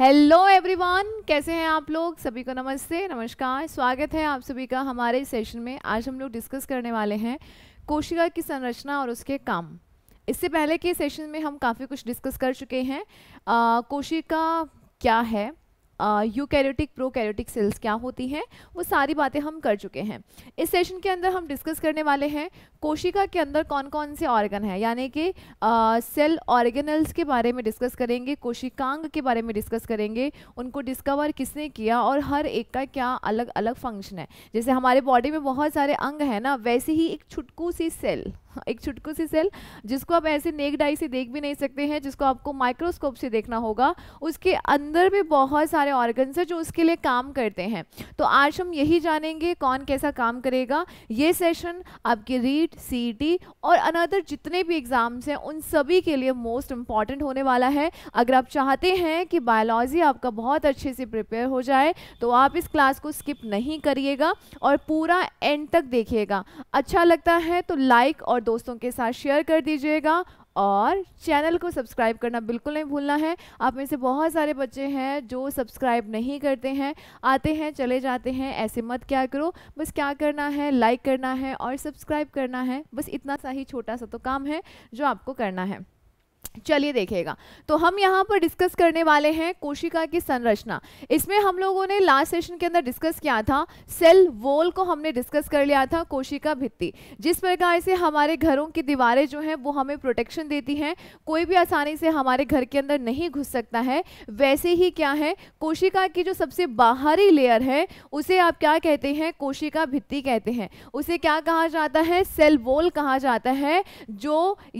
Hello everyone कैसे हैं आप लोग सभी को नमस्ते नमस्कार स्वागत है आप सभी का हमारे सेशन में आज हम लोग डिस्कस करने वाले हैं कोशिका की संरचना और उसके काम इससे पहले के सेशन में हम काफ़ी कुछ डिस्कस कर चुके हैं आ, कोशिका क्या है यूकैरियोटिक प्रोकैरियोटिक सेल्स क्या होती हैं वो सारी बातें हम कर चुके हैं इस सेशन के अंदर हम डिस्कस करने वाले हैं कोशिका के अंदर कौन कौन से ऑर्गन हैं यानी कि सेल ऑर्गेनल्स के बारे में डिस्कस करेंगे कोशिकांग के बारे में डिस्कस करेंगे उनको डिस्कवर किसने किया और हर एक का क्या अलग अलग फंक्शन है जैसे हमारे बॉडी में बहुत सारे अंग हैं ना वैसे ही एक छुटकू सी सेल एक छुटकू सी सेल जिसको आप ऐसे नेक डाई से देख भी नहीं सकते हैं जिसको आपको माइक्रोस्कोप से देखना होगा उसके अंदर भी बहुत सारे ऑर्गन्स हैं जो उसके लिए काम करते हैं तो आज हम यही जानेंगे कौन कैसा काम करेगा ये सेशन आपकी रीट सी टी और अनदर जितने भी एग्ज़ाम्स हैं उन सभी के लिए मोस्ट इम्पॉर्टेंट होने वाला है अगर आप चाहते हैं कि बायोलॉजी आपका बहुत अच्छे से प्रिपेयर हो जाए तो आप इस क्लास को स्किप नहीं करिएगा और पूरा एंड तक देखिएगा अच्छा लगता है तो लाइक और दोस्तों के साथ शेयर कर दीजिएगा और चैनल को सब्सक्राइब करना बिल्कुल नहीं भूलना है आप में से बहुत सारे बच्चे हैं जो सब्सक्राइब नहीं करते हैं आते हैं चले जाते हैं ऐसे मत क्या करो बस क्या करना है लाइक करना है और सब्सक्राइब करना है बस इतना सा ही छोटा सा तो काम है जो आपको करना है चलिए देखिएगा तो हम यहाँ पर डिस्कस करने वाले हैं कोशिका की संरचना इसमें हम लोगों ने लास्ट सेशन के अंदर डिस्कस किया था सेल वॉल को हमने डिस्कस कर लिया था कोशिका भित्ति जिस प्रकार से हमारे घरों की दीवारें जो हैं वो हमें प्रोटेक्शन देती हैं कोई भी आसानी से हमारे घर के अंदर नहीं घुस सकता है वैसे ही क्या है कोशिका की जो सबसे बाहरी लेयर है उसे आप क्या कहते हैं कोशिका भित्ती कहते हैं उसे क्या कहा जाता है सेल वॉल कहा जाता है जो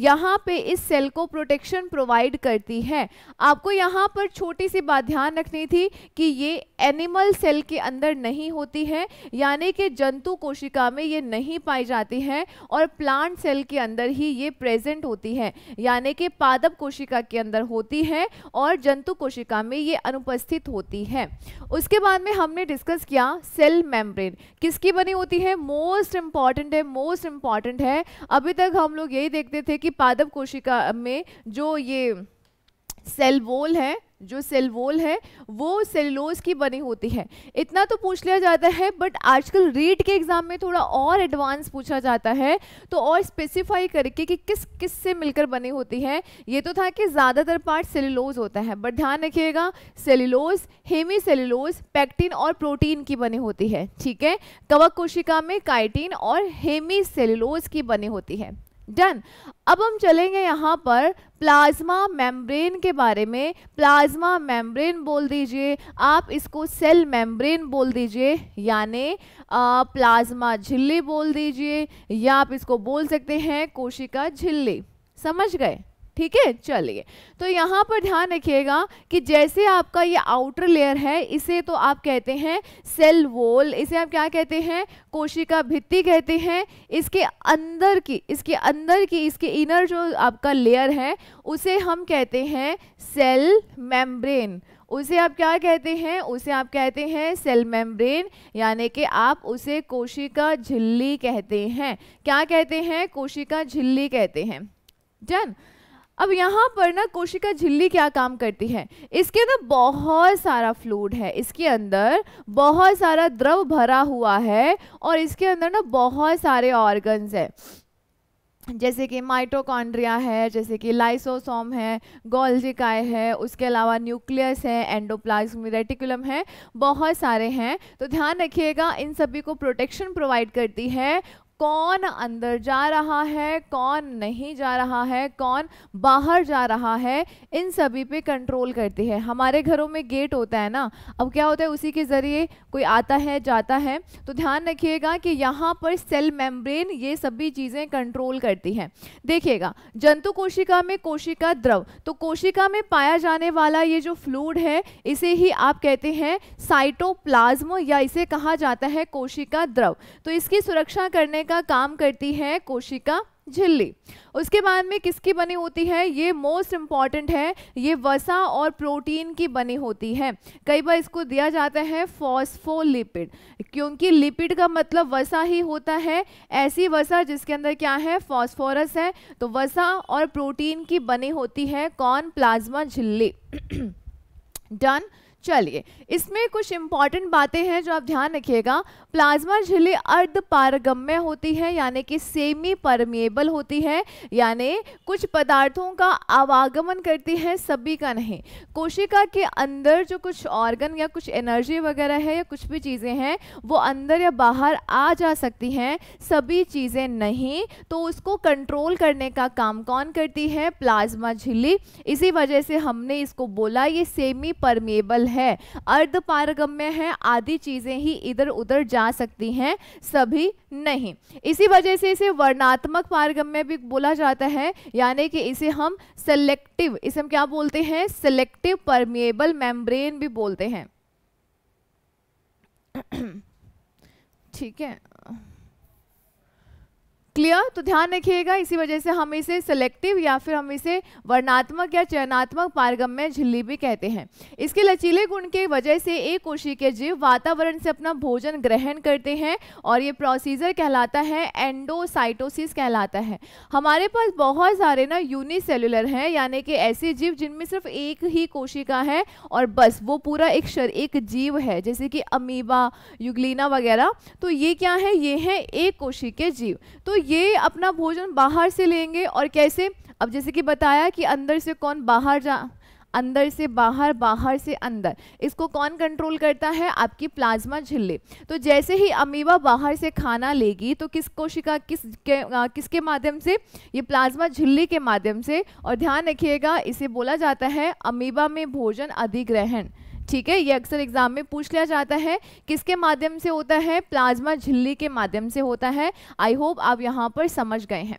यहाँ पर इस सेल को प्रोटेक्शन प्रोटेक्शन प्रोवाइड करती है आपको यहाँ पर छोटी सी बात ध्यान रखनी थी कि ये एनिमल सेल के अंदर नहीं होती है यानी कि जंतु कोशिका में ये नहीं पाई जाती है और प्लांट सेल के अंदर ही ये प्रेजेंट होती है यानी कि पादप कोशिका के अंदर होती है और जंतु कोशिका में ये अनुपस्थित होती है उसके बाद में हमने डिस्कस किया सेल मेम्ब्रेन किसकी बनी होती है मोस्ट इम्पॉर्टेंट है मोस्ट इम्पॉर्टेंट है अभी तक हम लोग यही देखते थे कि पादप कोशिका में जो ये सेल वॉल है जो सेल वॉल है वो सेलुलोज की बनी होती है इतना तो पूछ लिया जाता है बट आजकल रीट के एग्ज़ाम में थोड़ा और एडवांस पूछा जाता है तो और स्पेसिफाई करके कि किस किस से मिलकर बनी होती है ये तो था कि ज़्यादातर पार्ट सेलुलोज होता है बट ध्यान रखिएगा सेलुलोज हेमी सेलुलोज पैक्टिन और प्रोटीन की बनी होती है ठीक है कवक कोशिका में काइटीन और हेमी सेलुलोज की बनी होती है डन अब हम चलेंगे यहाँ पर प्लाज्मा मेम्ब्रेन के बारे में प्लाज्मा मेम्ब्रेन बोल दीजिए आप इसको सेल मेम्ब्रेन बोल दीजिए यानी प्लाज्मा झिल्ली बोल दीजिए या आप इसको बोल सकते हैं कोशिका झिल्ली समझ गए ठीक है चलिए तो यहाँ पर ध्यान रखिएगा कि जैसे आपका ये आउटर लेयर है इसे तो आप कहते हैं सेल वॉल इसे आप क्या कहते हैं कोशिका भित्ति कहते हैं इसके अंदर की इसके अंदर की इसके इनर जो आपका लेयर है उसे हम कहते हैं सेल मेम्ब्रेन उसे आप क्या कहते हैं उसे आप कहते हैं सेल मेम्ब्रेन यानी कि आप उसे कोशिका झिल्ली कहते हैं क्या कहते हैं कोशिका झिल्ली कहते हैं जन अब यहाँ पर ना कोशिका झिल्ली क्या काम करती है इसके अंदर बहुत सारा फ्लूड है इसके अंदर बहुत सारा द्रव भरा हुआ है और इसके अंदर ना बहुत सारे ऑर्गन्स है जैसे कि माइटोकॉन्ड्रिया है जैसे कि लाइसोसोम है गोल्जिकाय है उसके अलावा न्यूक्लियस है एंडोप्लाज्म रेटिकुलम है बहुत सारे हैं तो ध्यान रखिएगा इन सभी को प्रोटेक्शन प्रोवाइड करती है कौन अंदर जा रहा है कौन नहीं जा रहा है कौन बाहर जा रहा है इन सभी पे कंट्रोल करती है हमारे घरों में गेट होता है ना अब क्या होता है उसी के ज़रिए कोई आता है जाता है तो ध्यान रखिएगा कि यहाँ पर सेल मेम्ब्रेन ये सभी चीज़ें कंट्रोल करती हैं देखिएगा जंतु कोशिका में कोशिका द्रव तो कोशिका में पाया जाने वाला ये जो फ्लूड है इसे ही आप कहते हैं साइटोप्लाज्म या इसे कहा जाता है कोशिका द्रव तो इसकी सुरक्षा करने का काम करती है कोशिका झिल्ली उसके बाद में किसकी बनी होती है ये मोस्ट इम्पॉर्टेंट है ये वसा और प्रोटीन की बनी होती है कई बार इसको दिया जाता है फॉस्फोलिपिड क्योंकि लिपिड का मतलब वसा ही होता है ऐसी वसा जिसके अंदर क्या है फॉस्फोरस है तो वसा और प्रोटीन की बनी होती है कौन प्लाज्मा झिल्ली डन चलिए इसमें कुछ इंपॉर्टेंट बातें हैं जो आप ध्यान रखिएगा प्लाज्मा झिल्ली अर्ध पारगम्य होती है यानी कि सेमी परमिएबल होती है यानी कुछ पदार्थों का आवागमन करती है सभी का नहीं कोशिका के अंदर जो कुछ ऑर्गन या कुछ एनर्जी वगैरह है या कुछ भी चीज़ें हैं वो अंदर या बाहर आ जा सकती हैं सभी चीज़ें नहीं तो उसको कंट्रोल करने का काम कौन करती है प्लाज्मा झिल्ली इसी वजह से हमने इसको बोला ये सेमी परमिएबल है है अर्ध पारगम्य है आदि चीज़ें ही इधर उधर जा सकती हैं सभी नहीं इसी वजह से इसे वर्णात्मक पारगम्य भी बोला जाता है यानी कि इसे हम सेलेक्टिव इसे हम क्या बोलते हैं सेलेक्टिव परमिएबल मेम्ब्रेन भी बोलते हैं ठीक है क्लियर तो ध्यान रखिएगा इसी वजह से हम इसे सेलेक्टिव या फिर हम इसे वर्णात्मक या चयनात्मक पारगम्य झिल्ली भी कहते हैं इसके लचीले गुण के वजह से एक कोशी के जीव वातावरण से अपना भोजन ग्रहण करते हैं और ये प्रोसीजर कहलाता है एंडोसाइटोसिस कहलाता है हमारे पास बहुत सारे ना यूनिसेलुलर हैं यानी कि ऐसे जीव जिनमें सिर्फ एक ही कोशिका है और बस वो पूरा एक शर एक जीव है जैसे कि अमीबा युगलीना वगैरह तो ये क्या है ये है एक कोशी के जीव तो ये अपना भोजन बाहर से लेंगे और कैसे अब जैसे कि बताया कि अंदर से कौन बाहर जा अंदर से बाहर बाहर से अंदर इसको कौन कंट्रोल करता है आपकी प्लाज्मा झिल्ली तो जैसे ही अमीबा बाहर से खाना लेगी तो किस कोशिका किस के, आ, किसके माध्यम से ये प्लाज्मा झिल्ली के माध्यम से और ध्यान रखिएगा इसे बोला जाता है अमीबा में भोजन अधिग्रहण ठीक है ये अक्सर एग्जाम में पूछ लिया जाता है किसके माध्यम से होता है प्लाज्मा झिल्ली के माध्यम से होता है आई होप आप यहाँ पर समझ गए हैं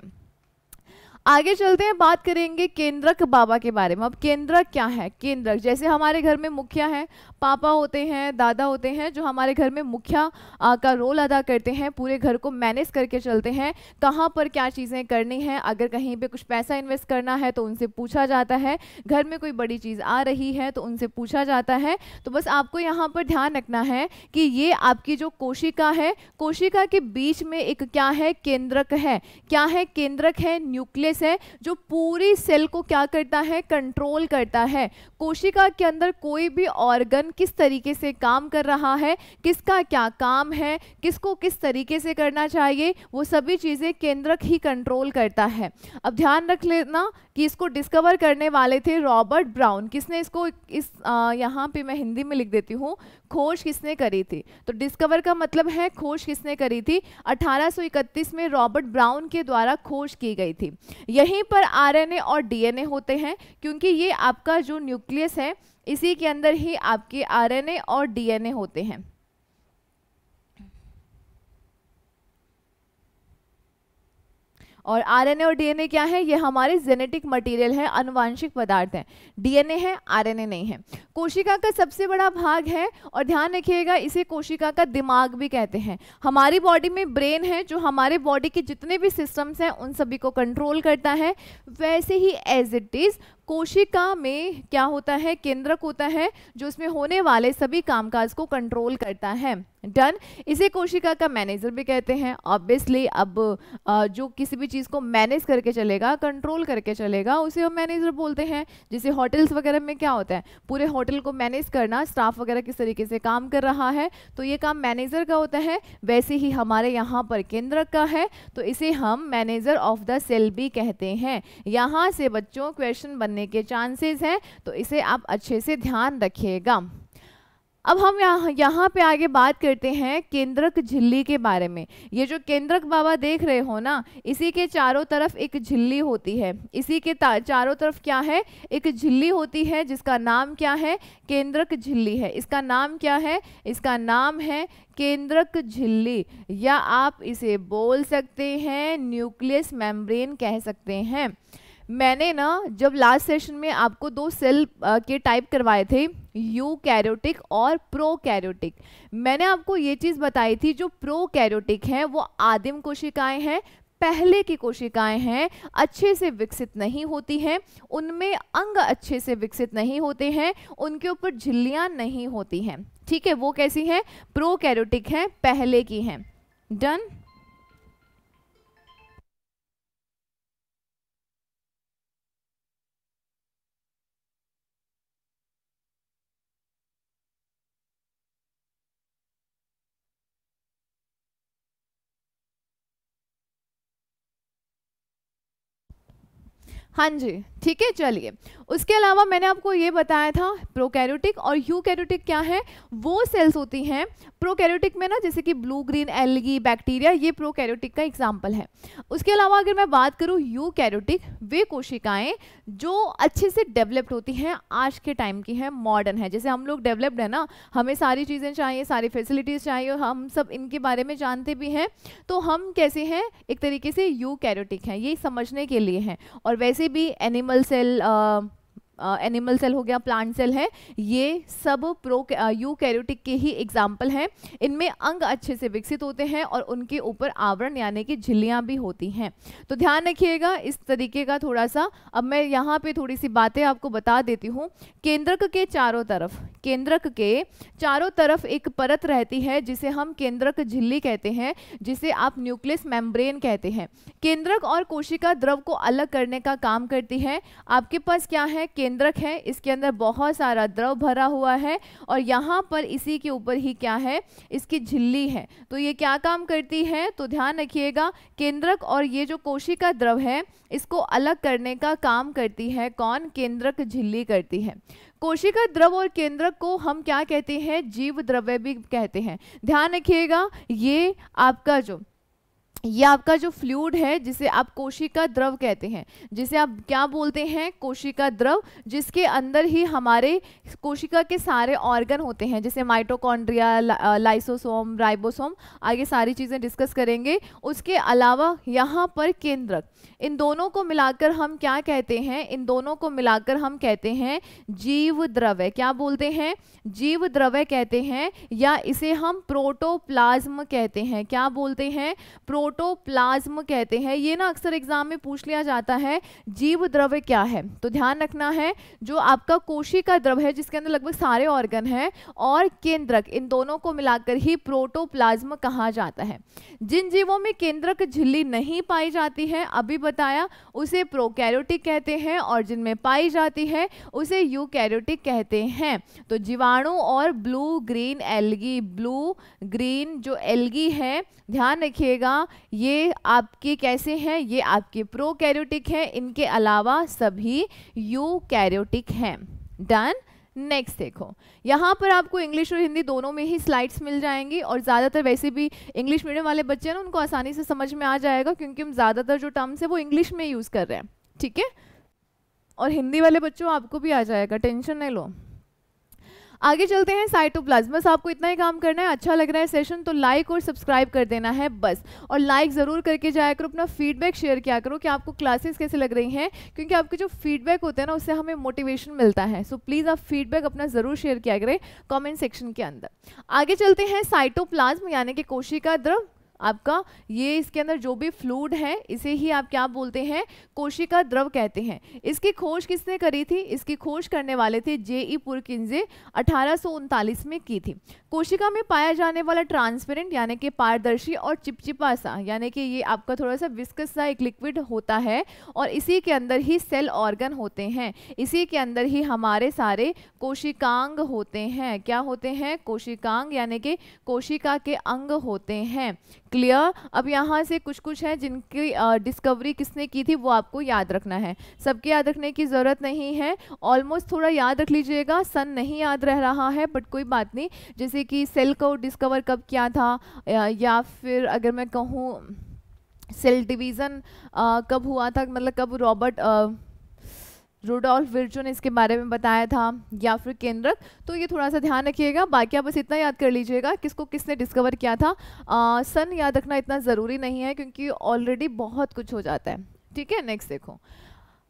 आगे चलते हैं बात करेंगे केंद्रक बाबा के बारे में अब केंद्रक क्या है केंद्रक जैसे हमारे घर में मुखिया है पापा होते हैं दादा होते हैं जो हमारे घर में मुखिया का रोल अदा करते हैं पूरे घर को मैनेज करके चलते हैं कहाँ पर क्या चीज़ें करनी है अगर कहीं पर कुछ पैसा इन्वेस्ट करना है तो उनसे पूछा जाता है घर में कोई बड़ी चीज़ आ रही है तो उनसे पूछा जाता है तो बस आपको यहाँ पर ध्यान रखना है कि ये आपकी जो कोशिका है कोशिका के बीच में एक क्या है केंद्रक है क्या है केंद्रक है न्यूक्लियस प्रोसेस है जो पूरी सेल को क्या करता है कंट्रोल करता है कोशिका के अंदर कोई भी ऑर्गन किस तरीके से काम कर रहा है किसका क्या काम है किसको किस तरीके से करना चाहिए वो सभी चीज़ें केंद्रक ही कंट्रोल करता है अब ध्यान रख लेना कि इसको डिस्कवर करने वाले थे रॉबर्ट ब्राउन किसने इसको इस यहाँ पे मैं हिंदी में लिख देती हूँ खोज किसने करी थी तो डिस्कवर का मतलब है खोज किसने करी थी 1831 में रॉबर्ट ब्राउन के द्वारा खोज की गई थी यहीं पर आरएनए और डीएनए होते हैं क्योंकि ये आपका जो न्यूक्लियस है इसी के अंदर ही आपके आरएनए और डीएनए होते हैं और आरएनए और डीएनए क्या है ये हमारे जेनेटिक मटेरियल है अनुवांशिक पदार्थ है डीएनए है आरएनए नहीं है कोशिका का सबसे बड़ा भाग है और ध्यान रखिएगा इसे कोशिका का दिमाग भी कहते हैं हमारी बॉडी में ब्रेन है जो हमारे बॉडी के जितने भी सिस्टम्स हैं उन सभी को कंट्रोल करता है वैसे ही एज इट इज़ कोशिका में क्या होता है केंद्रक होता है जो इसमें होने वाले सभी कामकाज को कंट्रोल करता है डन इसे कोशिका का मैनेजर भी कहते हैं ऑब्वियसली अब जो किसी भी चीज़ को मैनेज करके चलेगा कंट्रोल करके चलेगा उसे हम मैनेजर बोलते हैं जैसे होटल्स वगैरह में क्या होता है पूरे होटल को मैनेज करना स्टाफ वगैरह किस तरीके से काम कर रहा है तो ये काम मैनेजर का होता है वैसे ही हमारे यहाँ पर केंद्र का है तो इसे हम मैनेजर ऑफ द सेल भी कहते हैं यहाँ से बच्चों क्वेश्चन बनने करने के चांसेस हैं तो इसे आप अच्छे से ध्यान रखिएगा अब हम यहाँ यहाँ पर आगे बात करते हैं केंद्रक झिल्ली के बारे में ये जो केंद्रक बाबा देख रहे हो ना इसी के चारों तरफ एक झिल्ली होती है इसी के चारों तरफ क्या है एक झिल्ली होती है जिसका नाम क्या है केंद्रक झिल्ली है इसका नाम क्या है इसका नाम है केंद्रक झिल्ली या आप इसे बोल सकते हैं न्यूक्लियस मेम्ब्रेन कह सकते हैं मैंने ना जब लास्ट सेशन में आपको दो सेल आ, के टाइप करवाए थे यू कैरोटिक और प्रो कैरोटिक मैंने आपको ये चीज़ बताई थी जो प्रो कैरोटिक हैं वो आदिम कोशिकाएं हैं पहले की कोशिकाएं हैं अच्छे से विकसित नहीं होती हैं उनमें अंग अच्छे से विकसित नहीं होते हैं उनके ऊपर झिल्लियाँ नहीं होती हैं ठीक है वो कैसी हैं प्रो कैरोटिक हैं पहले की हैं डन हाँ जी ठीक है चलिए उसके अलावा मैंने आपको ये बताया था प्रोकैरियोटिक और यू क्या है वो सेल्स होती हैं प्रोकैरियोटिक में ना जैसे कि ब्लू ग्रीन एलगी बैक्टीरिया ये प्रोकैरियोटिक का एग्जाम्पल है उसके अलावा अगर मैं बात करूँ यू वे कोशिकाएं जो अच्छे से डेवलप्ड होती हैं आज के टाइम की हैं मॉडर्न है जैसे हम लोग डेवलप्ड है ना हमें सारी चीज़ें चाहिए सारी फैसिलिटीज़ चाहिए हम सब इनके बारे में जानते भी हैं तो हम कैसे हैं एक तरीके से यू हैं ये समझने के लिए हैं और वैसे किसी भी एनिमल सेल एनिमल सेल हो गया प्लांट सेल है ये सब प्रो यू कैरोटिक के ही एग्जाम्पल हैं इनमें अंग अच्छे से विकसित होते हैं और उनके ऊपर आवरण यानी कि झिल्लियाँ भी होती हैं तो ध्यान रखिएगा इस तरीके का थोड़ा सा अब मैं यहाँ पे थोड़ी सी बातें आपको बता देती हूँ केंद्रक के चारों तरफ केंद्रक के चारों तरफ एक परत रहती है जिसे हम केंद्रक झिल्ली कहते हैं जिसे आप न्यूक्लियस मेम्ब्रेन कहते हैं केंद्रक और कोशिका द्रव को अलग करने का काम करती है आपके पास क्या है केंद्रक है इसके अंदर बहुत सारा द्रव भरा हुआ है और यहाँ पर इसी के ऊपर ही क्या है इसकी झिल्ली है तो ये क्या काम करती है तो ध्यान रखिएगा केंद्रक और ये जो कोशिका द्रव है इसको अलग करने का काम करती है कौन केंद्रक झिल्ली करती है कोशिका द्रव और केंद्रक को हम क्या कहते हैं जीव द्रव्य भी कहते हैं ध्यान रखिएगा ये आपका जो ये आपका जो फ्लूड है जिसे आप कोशिका द्रव कहते हैं जिसे आप क्या बोलते हैं कोशिका द्रव जिसके अंदर ही हमारे कोशिका के सारे ऑर्गन होते हैं जैसे माइटोकॉन्ड्रिया ला, लाइसोसोम राइबोसोम आगे सारी चीज़ें डिस्कस करेंगे उसके अलावा यहाँ पर केंद्रक इन दोनों को मिलाकर हम क्या कहते हैं इन दोनों को मिलाकर हम कहते हैं जीव द्रव्य क्या बोलते हैं जीव द्रव्य कहते हैं या इसे हम प्रोटोप्लाज्म कहते हैं क्या बोलते हैं प्रोटो प्रोटोप्लाज्म कहते हैं ये ना अक्सर एग्जाम में पूछ लिया जाता है जीव द्रव्य क्या है तो ध्यान रखना है जो आपका कोशी का द्रव्य है जिसके अंदर लगभग सारे ऑर्गन हैं और केंद्रक इन दोनों को मिलाकर ही प्रोटोप्लाज्म कहा जाता है जिन जीवों में केंद्रक झिल्ली नहीं पाई जाती है अभी बताया उसे प्रोकैरियोटिक कहते हैं और जिनमें पाई जाती है उसे यूकैरियोटिक कहते हैं तो जीवाणु और blue green algae blue green जो एलगी है ध्यान रखिएगा ये आपके कैसे हैं ये आपके प्रो कैरियोटिक हैं इनके अलावा सभी यू कैरियोटिक हैं डन नेक्स्ट देखो यहाँ पर आपको इंग्लिश और हिंदी दोनों में ही स्लाइड्स मिल जाएंगी और ज़्यादातर वैसे भी इंग्लिश मीडियम वाले बच्चे हैं ना उनको आसानी से समझ में आ जाएगा क्योंकि हम ज़्यादातर जो टर्म्स हैं वो इंग्लिश में यूज़ कर रहे हैं ठीक है और हिंदी वाले बच्चों आपको भी आ जाएगा टेंशन नहीं लो आगे चलते हैं साइटोप्लाज्म बस आपको इतना ही काम करना है अच्छा लग रहा है सेशन तो लाइक और सब्सक्राइब कर देना है बस और लाइक ज़रूर करके जाया करो अपना फीडबैक शेयर किया करो कि आपको क्लासेस कैसे लग रही हैं क्योंकि आपके जो फीडबैक होते हैं ना उससे हमें मोटिवेशन मिलता है सो so, प्लीज़ आप फीडबैक अपना ज़रूर शेयर किया करें कॉमेंट सेक्शन के अंदर आगे चलते हैं साइटोप्लाज्म यानी कि कोशिका द्रव आपका ये इसके अंदर जो भी फ्लूड है इसे ही आप क्या बोलते हैं कोशिका द्रव कहते हैं इसकी खोज किसने करी थी इसकी खोज करने वाले थे जे ई पुरकिंजे अठारह में की थी कोशिका में पाया जाने वाला ट्रांसपेरेंट यानी कि पारदर्शी और चिपचिपा सा यानी कि ये आपका थोड़ा सा विस्कस सा एक लिक्विड होता है और इसी के अंदर ही सेल ऑर्गन होते हैं इसी के अंदर ही हमारे सारे कोशिकांग होते हैं क्या होते हैं कोशिकांग यानी कि कोशिका के अंग होते हैं क्लियर अब यहाँ से कुछ कुछ है जिनकी डिस्कवरी किसने की थी वो आपको याद रखना है सबके याद रखने की ज़रूरत नहीं है ऑलमोस्ट थोड़ा याद रख लीजिएगा सन नहीं याद रह रहा है बट कोई बात नहीं जैसे कि सेल को डिस्कवर कब किया था या, या फिर अगर मैं कहूँ सेल डिवीज़न कब हुआ था मतलब कब रॉबर्ट रोडोल्फ विर्चो ने इसके बारे में बताया था या फिर केंद्रक तो ये थोड़ा सा ध्यान रखिएगा बाकी आप बस इतना याद कर लीजिएगा किसको किसने डिस्कवर किया था आ, सन याद रखना इतना ज़रूरी नहीं है क्योंकि ऑलरेडी बहुत कुछ हो जाता है ठीक है नेक्स्ट देखो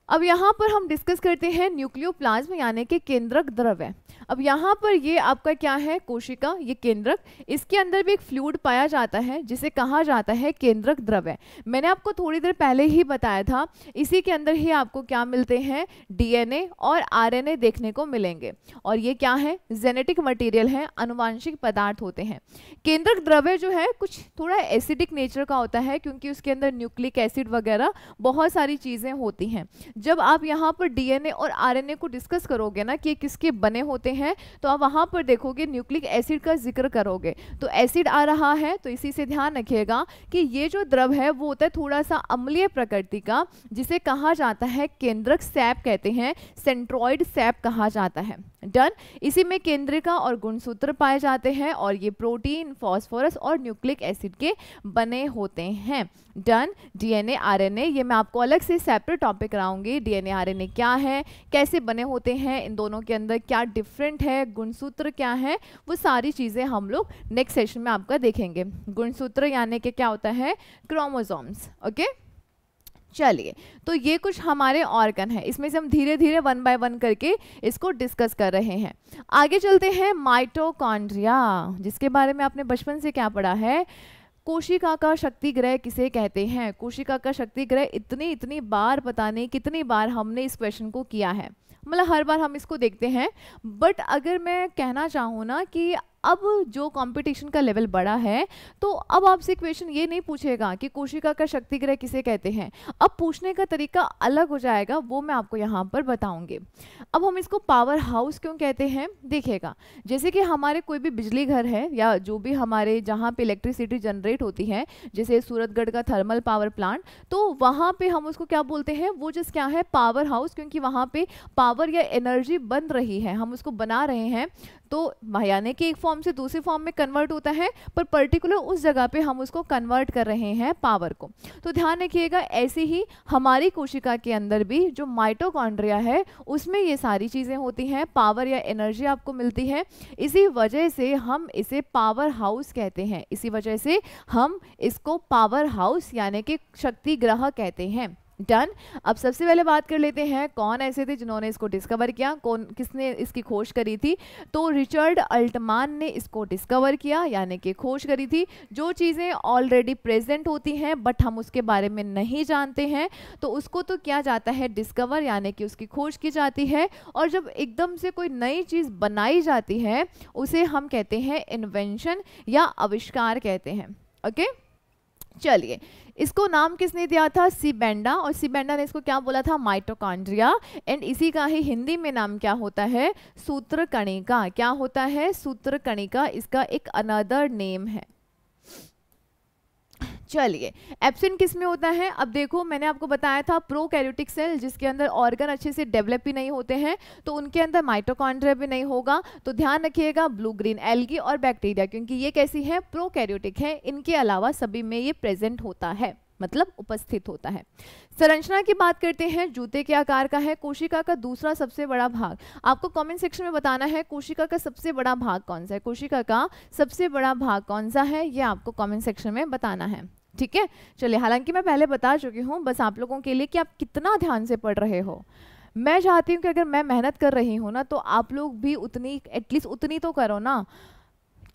अब यहाँ पर हम डिस्कस करते हैं न्यूक्लियो प्लाज्म यानी कि केंद्रक द्रव्य अब यहाँ पर ये आपका क्या है कोशिका ये केंद्रक इसके अंदर भी एक फ्लूड पाया जाता है जिसे कहा जाता है केंद्रक द्रव्य मैंने आपको थोड़ी देर पहले ही बताया था इसी के अंदर ही आपको क्या मिलते हैं डीएनए और आरएनए देखने को मिलेंगे और ये क्या है जेनेटिक मटीरियल है अनुवांशिक पदार्थ होते हैं केंद्रक द्रव्य जो है कुछ थोड़ा एसिडिक नेचर का होता है क्योंकि उसके अंदर न्यूक्लिक एसिड वगैरह बहुत सारी चीज़ें होती हैं जब आप यहाँ पर डीएनए और आरएनए को डिस्कस करोगे ना कि किसके बने होते हैं तो आप वहाँ पर देखोगे न्यूक्लिक एसिड का जिक्र करोगे तो एसिड आ रहा है तो इसी से ध्यान रखिएगा कि ये जो द्रव है वो होता है थोड़ा सा अम्लीय प्रकृति का जिसे कहा जाता है केंद्रक सैप कहते हैं सेंट्रॉइड सैप कहा जाता है डन इसी में केंद्रिका और गुणसूत्र पाए जाते हैं और ये प्रोटीन फॉस्फोरस और न्यूक्लिक एसिड के बने होते हैं डन डीएनए आरएनए ये मैं आपको अलग से सेपरेट टॉपिक कराऊंगी डीएनए आरएनए क्या है कैसे बने होते हैं इन दोनों के अंदर क्या डिफरेंट है गुणसूत्र क्या है वो सारी चीज़ें हम लोग नेक्स्ट सेशन में आपका देखेंगे गुणसूत्र यानी कि क्या होता है क्रोमोजोम्स ओके okay? चलिए तो ये कुछ हमारे ऑर्गन है इसमें से हम धीरे धीरे वन बाय वन करके इसको डिस्कस कर रहे हैं आगे चलते हैं माइटोकॉन्ड्रिया जिसके बारे में आपने बचपन से क्या पढ़ा है कोशिका का शक्ति ग्रह किसे कहते हैं कोशिका का शक्ति ग्रह इतनी इतनी बार पता नहीं कितनी बार हमने इस क्वेश्चन को किया है मतलब हर बार हम इसको देखते हैं बट अगर मैं कहना चाहूँ ना कि अब जो कंपटीशन का लेवल बड़ा है तो अब आपसे क्वेश्चन ये नहीं पूछेगा कि कोशिका का शक्तिग्रह किसे कहते हैं अब पूछने का तरीका अलग हो जाएगा वो मैं आपको यहाँ पर बताऊँगी अब हम इसको पावर हाउस क्यों कहते हैं देखिएगा जैसे कि हमारे कोई भी बिजली घर है या जो भी हमारे जहाँ पे इलेक्ट्रिसिटी जनरेट होती है जैसे सूरतगढ़ का थर्मल पावर प्लांट तो वहाँ पर हम उसको क्या बोलते हैं वो जिस क्या है पावर हाउस क्योंकि वहाँ पर पावर या एनर्जी बन रही है हम उसको बना रहे हैं तो महायाने के एक फॉर्म से दूसरे फॉर्म में कन्वर्ट होता है पर पर्टिकुलर उस जगह पे हम उसको कन्वर्ट कर रहे हैं पावर को तो ध्यान रखिएगा ऐसे ही हमारी कोशिका के अंदर भी जो माइटोकॉन्ड्रिया है उसमें ये सारी चीज़ें होती हैं पावर या एनर्जी आपको मिलती है इसी वजह से हम इसे पावर हाउस कहते हैं इसी वजह से हम इसको पावर हाउस यानी कि शक्ति ग्रह कहते हैं डन अब सबसे पहले बात कर लेते हैं कौन ऐसे थे जिन्होंने इसको डिस्कवर किया कौन किसने इसकी खोज करी थी तो रिचर्ड अल्टमान ने इसको डिस्कवर किया यानी कि खोज करी थी जो चीज़ें ऑलरेडी प्रेजेंट होती हैं बट हम उसके बारे में नहीं जानते हैं तो उसको तो क्या जाता है डिस्कवर यानी कि उसकी खोज की जाती है और जब एकदम से कोई नई चीज़ बनाई जाती है उसे हम कहते हैं इन्वेंशन या आविष्कार कहते हैं ओके okay? चलिए इसको नाम किसने दिया था सिबेंडा और सीबेंडा ने इसको क्या बोला था माइटोकांड्रिया एंड इसी का ही हिंदी में नाम क्या होता है सूत्रकणिका क्या होता है सूत्रकणिका इसका एक अनदर नेम है चलिए एब्सेंट किस में होता है अब देखो मैंने आपको बताया था प्रो कैरोटिक सेल जिसके अंदर ऑर्गन अच्छे से डेवलप भी नहीं होते हैं तो उनके अंदर माइटोकॉन्ड्रिया भी नहीं होगा तो ध्यान रखिएगा ब्लू ग्रीन एल्गी और बैक्टीरिया क्योंकि ये कैसी है प्रो कैरियोटिक है इनके अलावा सभी में ये प्रेजेंट होता है मतलब उपस्थित होता है संरचना की बात करते हैं जूते के आकार का है कोशिका का दूसरा सबसे बड़ा भाग आपको कमेंट सेक्शन में बताना है कोशिका का सबसे बड़ा भाग कौन सा है कोशिका का सबसे बड़ा भाग कौन सा है ये आपको कमेंट सेक्शन में बताना है ठीक है चलिए हालांकि मैं पहले बता चुकी हूँ बस आप लोगों के लिए कि आप कितना ध्यान से पढ़ रहे हो मैं चाहती हूँ कि अगर मैं मेहनत कर रही हूँ ना तो आप लोग भी उतनी एटलीस्ट उतनी तो करो ना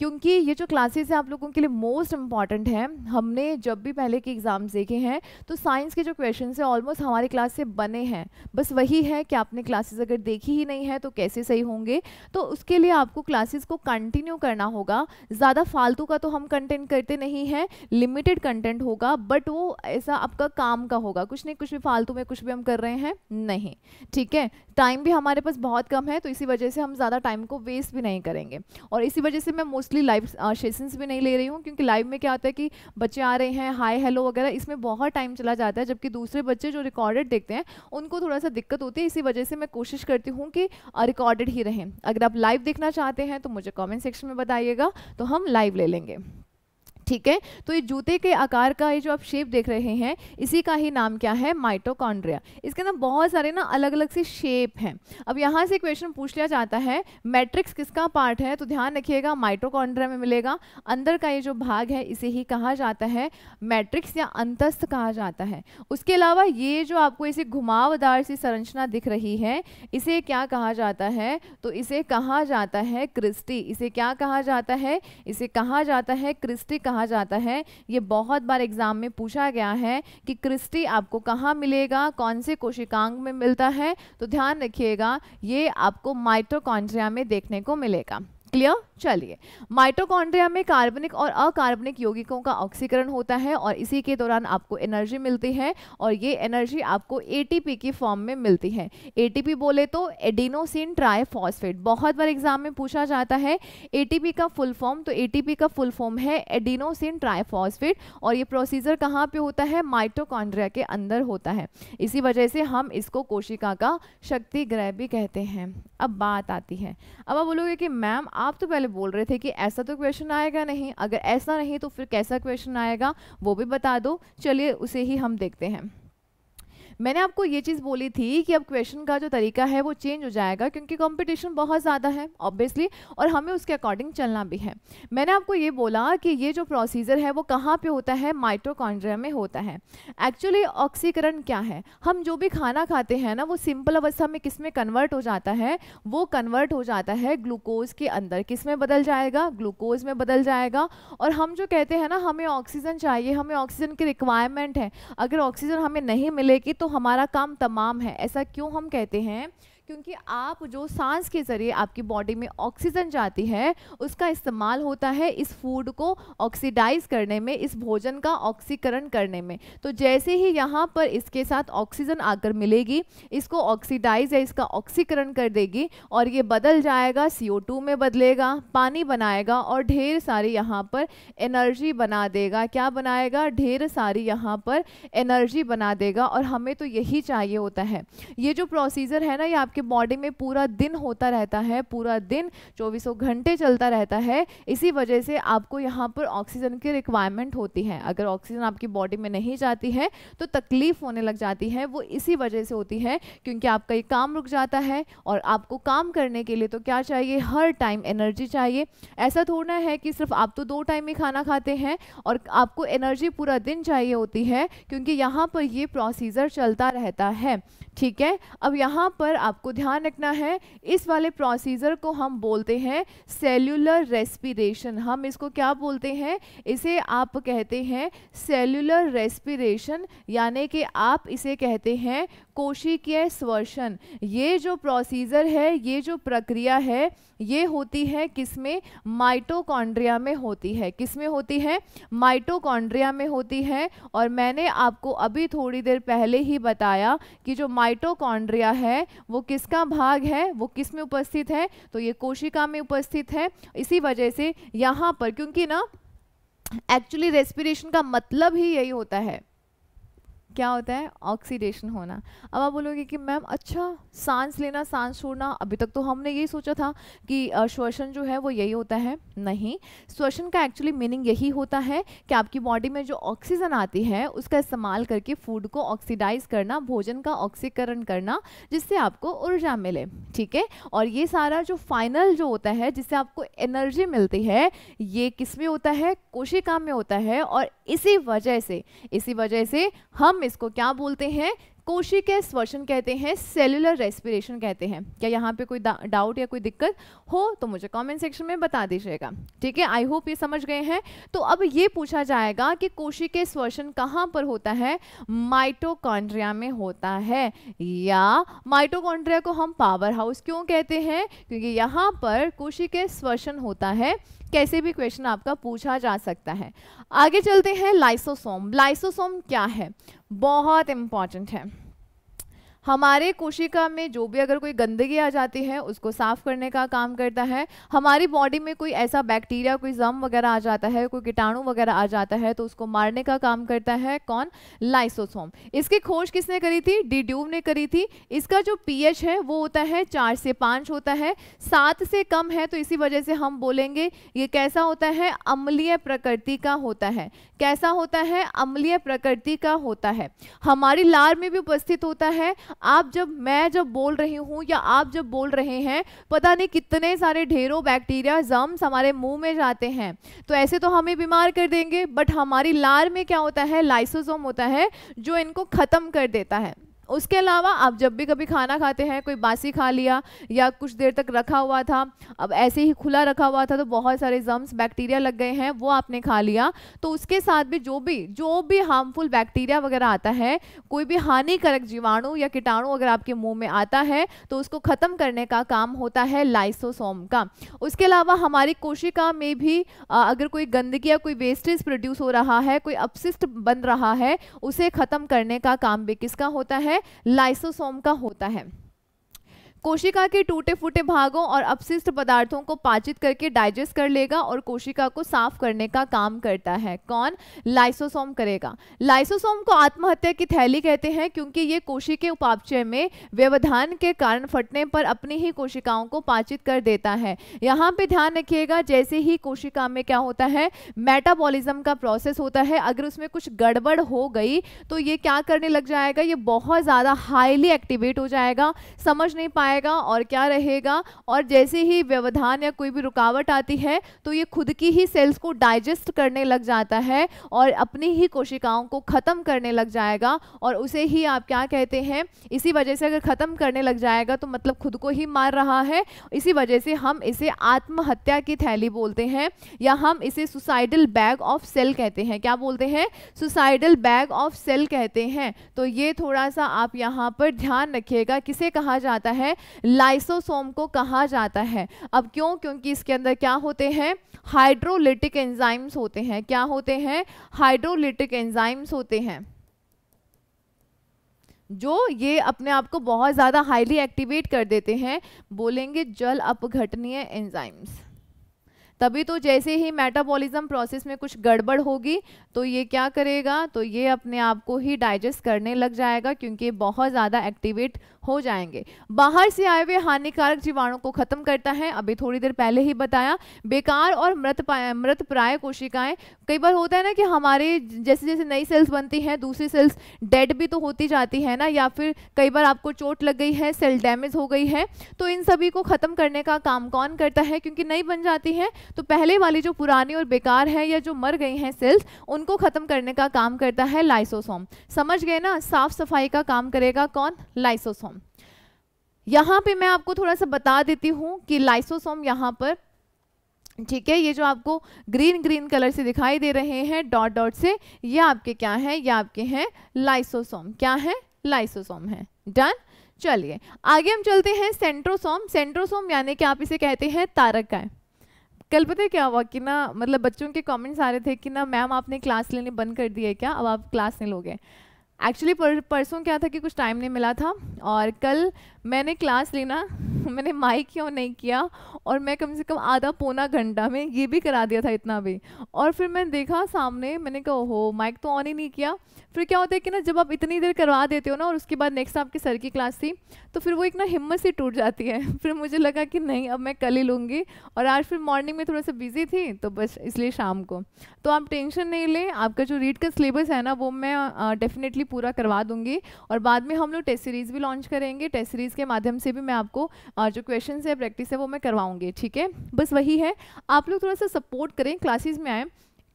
क्योंकि ये जो क्लासेस हैं आप लोगों के लिए मोस्ट इम्पॉर्टेंट हैं हमने जब भी पहले के एग्ज़ाम्स देखे हैं तो साइंस के जो क्वेश्चन हैं ऑलमोस्ट हमारी क्लास से बने हैं बस वही है कि आपने क्लासेस अगर देखी ही नहीं है तो कैसे सही होंगे तो उसके लिए आपको क्लासेस को कंटिन्यू करना होगा ज़्यादा फालतू का तो हम कंटेंट करते नहीं हैं लिमिटेड कंटेंट होगा बट वो ऐसा आपका काम का होगा कुछ नहीं कुछ भी फालतू में कुछ भी हम कर रहे हैं नहीं ठीक है टाइम भी हमारे पास बहुत कम है तो इसी वजह से हम ज़्यादा टाइम को वेस्ट भी नहीं करेंगे और इसी वजह से मैं मोस्ट मोस्टली लाइव सेशंस भी नहीं ले रही हूँ क्योंकि लाइव में क्या होता है कि बच्चे आ रहे हैं हाय हेलो वगैरह इसमें बहुत टाइम चला जाता है जबकि दूसरे बच्चे जो रिकॉर्डेड देखते हैं उनको थोड़ा सा दिक्कत होती है इसी वजह से मैं कोशिश करती हूँ कि रिकॉर्डेड ही रहें अगर आप लाइव देखना चाहते हैं तो मुझे कॉमेंट सेक्शन में बताइएगा तो हम लाइव ले लेंगे ठीक है तो ये जूते के आकार का ये जो आप शेप देख रहे हैं इसी का ही नाम क्या है माइटोकॉन्ड्रिया इसके अंदर बहुत सारे ना अलग अलग से शेप हैं अब यहाँ से क्वेश्चन पूछ लिया जाता है मैट्रिक्स किसका पार्ट है तो ध्यान रखिएगा माइटोकॉन्ड्रिया में मिलेगा अंदर का ये जो भाग है इसे ही कहा जाता है मैट्रिक्स या अंतस्थ कहा जाता है उसके अलावा ये जो आपको इसे घुमावदार सी संरचना दिख रही है इसे क्या कहा जाता है तो इसे कहा जाता है क्रिस्टी इसे क्या कहा जाता है इसे कहा जाता है क्रिस्टी कहा जाता है ये बहुत बार एग्ज़ाम में पूछा गया है कि क्रिस्टी आपको कहाँ मिलेगा कौन से कोशिकांग में मिलता है तो ध्यान रखिएगा ये आपको माइट्रोकॉन्ट्रिया में देखने को मिलेगा क्लियर चलिए माइटोकॉन्ड्रिया में कार्बनिक और अकार्बनिक यौगिकों का ऑक्सीकरण होता है और इसी के दौरान आपको एनर्जी मिलती है और ये एनर्जी आपको एटीपी की फॉर्म में मिलती है एटीपी बोले तो एडिनोसिन ट्राइफॉस्फेट बहुत बार एग्जाम में पूछा जाता है एटीपी का फुल फॉर्म तो एटीपी का फुल फॉर्म है एडिनोसिन ट्राइफॉस्फेट और ये प्रोसीजर कहाँ पर होता है माइटोकॉन्ड्रिया के अंदर होता है इसी वजह से हम इसको कोशिका का शक्ति ग्रह भी कहते हैं अब बात आती है अब आप बोलोगे कि मैम आप तो पहले बोल रहे थे कि ऐसा तो क्वेश्चन आएगा नहीं अगर ऐसा नहीं तो फिर कैसा क्वेश्चन आएगा वो भी बता दो चलिए उसे ही हम देखते हैं मैंने आपको ये चीज़ बोली थी कि अब क्वेश्चन का जो तरीका है वो चेंज हो जाएगा क्योंकि कंपटीशन बहुत ज़्यादा है ऑब्वियसली और हमें उसके अकॉर्डिंग चलना भी है मैंने आपको ये बोला कि ये जो प्रोसीजर है वो कहाँ पर होता है माइट्रोकॉन्ड्रिया में होता है एक्चुअली ऑक्सीकरण क्या है हम जो भी खाना खाते हैं ना वो सिंपल अवस्था में किस में कन्वर्ट हो जाता है वो कन्वर्ट हो जाता है ग्लूकोज के अंदर किस में बदल जाएगा ग्लूकोज में बदल जाएगा और हम जो कहते हैं ना हमें ऑक्सीजन चाहिए हमें ऑक्सीजन की रिक्वायरमेंट है अगर ऑक्सीजन हमें नहीं मिलेगी तो हमारा काम तमाम है ऐसा क्यों हम कहते हैं क्योंकि आप जो सांस के ज़रिए आपकी बॉडी में ऑक्सीजन जाती है उसका इस्तेमाल होता है इस फूड को ऑक्सीडाइज करने में इस भोजन का ऑक्सीकरण करने में तो जैसे ही यहाँ पर इसके साथ ऑक्सीजन आकर मिलेगी इसको ऑक्सीडाइज या इसका ऑक्सीकरण कर देगी और ये बदल जाएगा सी में बदलेगा पानी बनाएगा और ढेर सारी यहाँ पर एनर्जी बना देगा क्या बनाएगा ढेर सारी यहाँ पर एनर्जी बना देगा और हमें तो यही चाहिए होता है ये जो प्रोसीजर है ना ये आप आपके बॉडी में पूरा दिन होता रहता है पूरा दिन चौबीसों घंटे चलता रहता है इसी वजह से आपको यहाँ पर ऑक्सीजन की रिक्वायरमेंट होती है अगर ऑक्सीजन आपकी बॉडी में नहीं जाती है तो तकलीफ होने लग जाती है वो इसी वजह से होती है क्योंकि आपका ये काम रुक जाता है और आपको काम करने के लिए तो क्या चाहिए हर टाइम एनर्जी चाहिए ऐसा थोड़ा है कि सिर्फ आप तो दो टाइम ही खाना खाते हैं और आपको एनर्जी पूरा दिन चाहिए होती है क्योंकि यहाँ पर ये प्रोसीजर चलता रहता है ठीक है अब यहाँ पर आप आपको ध्यान रखना है इस वाले प्रोसीजर को हम बोलते हैं सेल्यूलर रेस्पिरेशन हम इसको क्या बोलते हैं इसे आप कहते हैं सेल्युलर रेस्पिरेशन यानी कि आप इसे कहते हैं कोशिकीय स्वर्शन ये जो प्रोसीजर है ये जो प्रक्रिया है ये होती है किसमें माइटोकॉन्ड्रिया में होती है किसमें होती है माइटोकॉन्ड्रिया में होती है और मैंने आपको अभी थोड़ी देर पहले ही बताया कि जो माइटोकॉन्ड्रिया है वो किसका भाग है वो किस में उपस्थित है तो ये कोशिका में उपस्थित है इसी वजह से यहाँ पर क्योंकि ना एक्चुअली रेस्पिरेशन का मतलब ही यही होता है क्या होता है ऑक्सीडेशन होना अब आप बोलोगे कि मैम अच्छा सांस लेना सांस छोड़ना अभी तक तो हमने यही सोचा था कि श्वसन जो है वो यही होता है नहीं श्वसन का एक्चुअली मीनिंग यही होता है कि आपकी बॉडी में जो ऑक्सीजन आती है उसका इस्तेमाल करके फूड को ऑक्सीडाइज करना भोजन का ऑक्सीकरण करना जिससे आपको ऊर्जा मिले ठीक है और ये सारा जो फाइनल जो होता है जिससे आपको एनर्जी मिलती है ये किस में होता है कोशिका में होता है और इसी वजह से इसी वजह से हम हम इसको क्या बोलते हैं कोशिकीय श्वसन कहते हैं सेलुलर रेस्पिरेशन कहते हैं क्या यहाँ पे कोई डाउट या कोई दिक्कत हो तो मुझे कमेंट सेक्शन में बता दीजिएगा ठीक है आई होप ये समझ गए हैं तो अब ये पूछा जाएगा कि कोशिकीय श्वसन कहाँ पर होता है माइटोकॉन्ड्रिया में होता है या माइटोकॉन्ड्रिया को हम पावर हाउस क्यों कहते हैं क्योंकि यहाँ पर कोशिकीय श्वसन होता है कैसे भी क्वेश्चन आपका पूछा जा सकता है आगे चलते हैं लाइसोसोम लाइसोसोम क्या है बहुत इंपॉर्टेंट है हमारे कोशिका में जो भी अगर कोई गंदगी आ जाती है उसको साफ करने का काम करता है हमारी बॉडी में कोई ऐसा बैक्टीरिया कोई जम वगैरह आ जाता है कोई कीटाणु वगैरह आ जाता है तो उसको मारने का काम करता है कौन लाइसोसोम इसकी खोज किसने करी थी डीड्यूब ने करी थी इसका जो पी है वो होता है चार से पाँच होता है सात से कम है तो इसी वजह से हम बोलेंगे ये कैसा होता है अम्लीय प्रकृति का होता है कैसा होता है अम्लीय प्रकृति का होता है हमारी लार में भी उपस्थित होता है आप जब मैं जब बोल रही हूँ या आप जब बोल रहे हैं पता नहीं कितने सारे ढेरों बैक्टीरिया जम्स हमारे मुंह में जाते हैं तो ऐसे तो हमें बीमार कर देंगे बट हमारी लार में क्या होता है लाइसोसोम होता है जो इनको ख़त्म कर देता है उसके अलावा आप जब भी कभी खाना खाते हैं कोई बासी खा लिया या कुछ देर तक रखा हुआ था अब ऐसे ही खुला रखा हुआ था तो बहुत सारे जम्स बैक्टीरिया लग गए हैं वो आपने खा लिया तो उसके साथ भी जो भी जो भी हार्मफुल बैक्टीरिया वगैरह आता है कोई भी हानिकारक जीवाणु या कीटाणु अगर आपके मुँह में आता है तो उसको ख़त्म करने का काम होता है लाइसोसोम का उसके अलावा हमारी कोशिका में भी आ, अगर कोई गंदगी या कोई वेस्टेज प्रोड्यूस हो रहा है कोई अपशिष्ट बन रहा है उसे ख़त्म करने का काम भी किसका होता है लाइसोसोम का होता है कोशिका के टूटे फूटे भागों और अपशिष्ट पदार्थों को पाचित करके डाइजेस्ट कर लेगा और कोशिका को साफ करने का काम करता है कौन लाइसोसोम करेगा लाइसोसोम को आत्महत्या की थैली कहते हैं क्योंकि ये कोशिके के उपापचय में व्यवधान के कारण फटने पर अपनी ही कोशिकाओं को पाचित कर देता है यहाँ पे ध्यान रखिएगा जैसे ही कोशिका में क्या होता है मेटाबॉलिज्म का प्रोसेस होता है अगर उसमें कुछ गड़बड़ हो गई तो ये क्या करने लग जाएगा ये बहुत ज़्यादा हाईली एक्टिवेट हो जाएगा समझ नहीं पाया आएगा और क्या रहेगा और जैसे ही व्यवधान या कोई भी रुकावट आती है तो ये खुद की ही सेल्स को डाइजेस्ट करने लग जाता है और अपनी ही कोशिकाओं को ख़त्म करने लग जाएगा और उसे ही आप क्या कहते हैं इसी वजह से अगर ख़त्म करने लग जाएगा तो मतलब खुद को ही मार रहा है इसी वजह से हम इसे आत्महत्या की थैली बोलते हैं या हम इसे सुसाइडल बैग ऑफ सेल कहते हैं क्या बोलते हैं सुसाइडल बैग ऑफ सेल कहते हैं तो ये थोड़ा सा आप यहाँ पर ध्यान रखिएगा किसे कहा जाता है लाइसोसोम को कहा जाता है अब क्यों क्योंकि इसके अंदर क्या होते हैं हाइड्रोलिटिक एंजाइम्स होते हैं क्या होते हैं हाइड्रोलिटिक एंजाइम्स होते हैं जो ये अपने आप को बहुत ज़्यादा हाईली एक्टिवेट कर देते हैं बोलेंगे जल अपघटनीय एंजाइम्स तभी तो जैसे ही मेटाबॉलिज्म प्रोसेस में कुछ गड़बड़ होगी तो ये क्या करेगा तो ये अपने आप को ही डाइजेस्ट करने लग जाएगा क्योंकि बहुत ज़्यादा एक्टिवेट हो जाएंगे बाहर से आए हुए हानिकारक जीवाणु को खत्म करता है अभी थोड़ी देर पहले ही बताया बेकार और मृत मृत प्राय कोशिकाएं कई बार होता है ना कि हमारे जैसे जैसे नई सेल्स बनती हैं दूसरी सेल्स डेड भी तो होती जाती है ना या फिर कई बार आपको चोट लग गई है सेल डैमेज हो गई है तो इन सभी को ख़त्म करने का काम कौन करता है क्योंकि नई बन जाती है तो पहले वाली जो पुरानी और बेकार है या जो मर गई हैं सेल्स उनको ख़त्म करने का काम करता है लाइसोसोम समझ गए ना साफ सफाई का काम करेगा कौन लाइसोसोम यहाँ पे मैं आपको थोड़ा सा बता देती हूँ कि लाइसोसोम यहाँ पर ठीक है ये जो आपको ग्रीन ग्रीन कलर से दिखाई दे रहे हैं डॉट डॉट से ये आपके क्या है ये आपके हैं लाइसोसोम क्या है लाइसोसोम है डन चलिए आगे हम चलते हैं सेंट्रोसोम सेंट्रोसोम यानी कि आप इसे कहते हैं है। कल पता क्या हुआ कि ना मतलब बच्चों के कमेंट्स आ रहे थे कि ना मैम आपने क्लास लेने बंद कर दिए है क्या अब आप क्लास नहीं लोगे एक्चुअली पर, परसों क्या था कि कुछ टाइम नहीं मिला था और कल मैंने क्लास लेना मैंने माइक क्यों नहीं किया और मैं कम से कम आधा पौना घंटा में ये भी करा दिया था इतना भी और फिर मैंने देखा सामने मैंने कहा ओहो माइक तो ऑन ही नहीं किया फिर क्या होता है कि ना जब आप इतनी देर करवा देते हो ना और उसके बाद नेक्स्ट आपकी सर की क्लास थी तो फिर वो एक ना हिम्मत सी टूट जाती है फिर मुझे लगा कि नहीं अब मैं कल ही लूँगी और आज फिर मॉर्निंग में थोड़ा सा बिजी थी तो बस इसलिए शाम को तो आप टेंशन नहीं लें आपका जो रीड का सिलेबस है ना वो मैं डेफिनेटली पूरा करवा दूँगी और बाद में हम लोग टेस्ट सीरीज़ भी लॉन्च करेंगे टेस्ट सीरीज़ के माध्यम से भी मैं आपको और जो क्वेश्चन है प्रैक्टिस है वो मैं करवाऊँगी ठीक है बस वही है आप लोग थोड़ा सा सपोर्ट करें क्लासेस में आएँ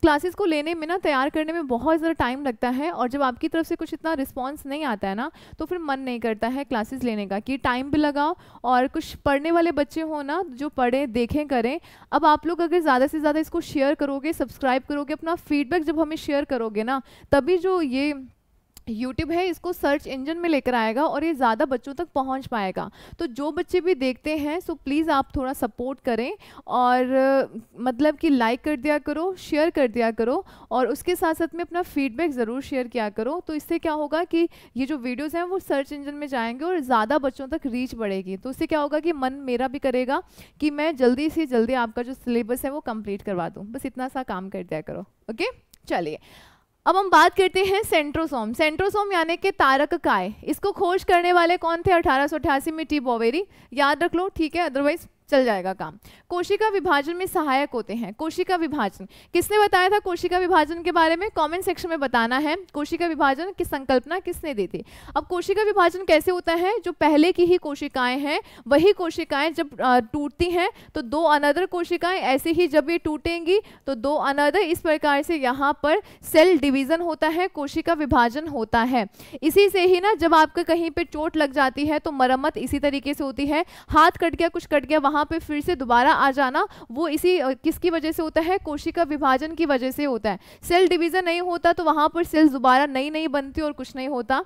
क्लासेस को लेने में ना तैयार करने में बहुत ज़्यादा टाइम लगता है और जब आपकी तरफ से कुछ इतना रिस्पांस नहीं आता है ना तो फिर मन नहीं करता है क्लासेस लेने का कि टाइम भी लगाओ और कुछ पढ़ने वाले बच्चे हो ना जो पढ़ें देखें करें अब आप लोग अगर ज़्यादा से ज़्यादा इसको शेयर करोगे सब्सक्राइब करोगे अपना फीडबैक जब हमें शेयर करोगे ना तभी जो ये यूट्यूब है इसको सर्च इंजन में लेकर आएगा और ये ज़्यादा बच्चों तक पहुंच पाएगा तो जो बच्चे भी देखते हैं सो प्लीज़ आप थोड़ा सपोर्ट करें और मतलब कि लाइक कर दिया करो शेयर कर दिया करो और उसके साथ साथ में अपना फीडबैक ज़रूर शेयर किया करो तो इससे क्या होगा कि ये जो वीडियोज़ हैं वो सर्च इंजन में जाएंगे और ज़्यादा बच्चों तक रीच बढ़ेगी तो उससे क्या होगा कि मन मेरा भी करेगा कि मैं जल्दी से जल्दी आपका जो सिलेबस है वो कम्प्लीट करवा दूँ बस इतना सा काम कर दिया करो ओके चलिए अब हम बात करते हैं सेंट्रोसोम सेंट्रोसोम यानी कि तारक काय इसको खोज करने वाले कौन थे अठारह में टी बोवेरी याद रख लो ठीक है अदरवाइज चल जाएगा काम कोशिका विभाजन में सहायक होते हैं कोशिका विभाजन किसने बताया था कोशिका विभाजन के बारे में कमेंट सेक्शन में बताना है कोशिका विभाजन की संकल्पना किसने दी थी अब कोशिका विभाजन कैसे होता है जो पहले की ही कोशिकाएं हैं वही कोशिकाएं जब टूटती हैं तो दो अनदर कोशिकाएं ऐसे ही जब ये टूटेंगी तो दो अनदर इस प्रकार से यहाँ पर सेल डिविजन होता है कोशिका विभाजन होता है इसी से ही ना जब आपके कहीं पर चोट लग जाती है तो मरम्मत इसी तरीके से होती है हाथ कट गया कुछ कट गया यहाँ पे फिर से दोबारा आ जाना वो इसी किसकी वजह से होता है कोशिका विभाजन की वजह से होता है सेल डिवीज़न नहीं होता तो वहाँ पर सेल्स दोबारा नई नई बनती और कुछ नहीं होता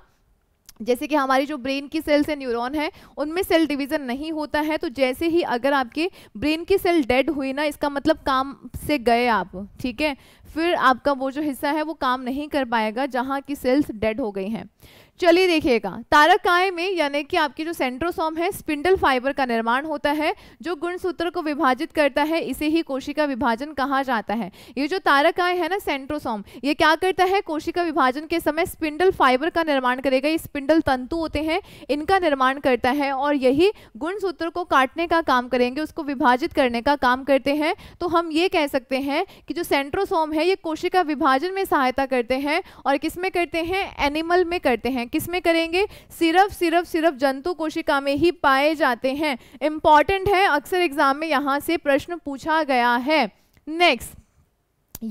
जैसे कि हमारी जो ब्रेन की सेल्स से है न्यूरॉन है उनमें सेल डिवीज़न नहीं होता है तो जैसे ही अगर आपके ब्रेन की सेल डेड हुई ना इसका मतलब काम से गए आप ठीक है फिर आपका वो जो हिस्सा है वो काम नहीं कर पाएगा जहाँ की सेल्स डेड हो गई हैं चलिए देखिएगा तारकाय में यानी कि आपकी जो सेंट्रोसोम है स्पिंडल फाइबर का निर्माण होता है जो गुणसूत्र को विभाजित करता है इसे ही कोशिका विभाजन कहा जाता है ये जो तारकाय है ना सेंट्रोसोम ये क्या करता है कोशिका विभाजन के समय स्पिंडल फाइबर का निर्माण करेगा ये स्पिंडल तंतु होते हैं इनका निर्माण करता है और यही गुणसूत्र को काटने का काम करेंगे उसको विभाजित करने का काम करते हैं तो हम ये कह सकते हैं कि जो सेंट्रोसोम है ये कोशिका विभाजन में सहायता करते हैं और किस में करते हैं एनिमल में करते हैं हैं किस में करेंगे सिर्फ सिर्फ सिर्फ जंतु कोशिका में ही पाए जाते हैं इंपॉर्टेंट है अक्सर एग्जाम में यहाँ से प्रश्न पूछा गया है नेक्स्ट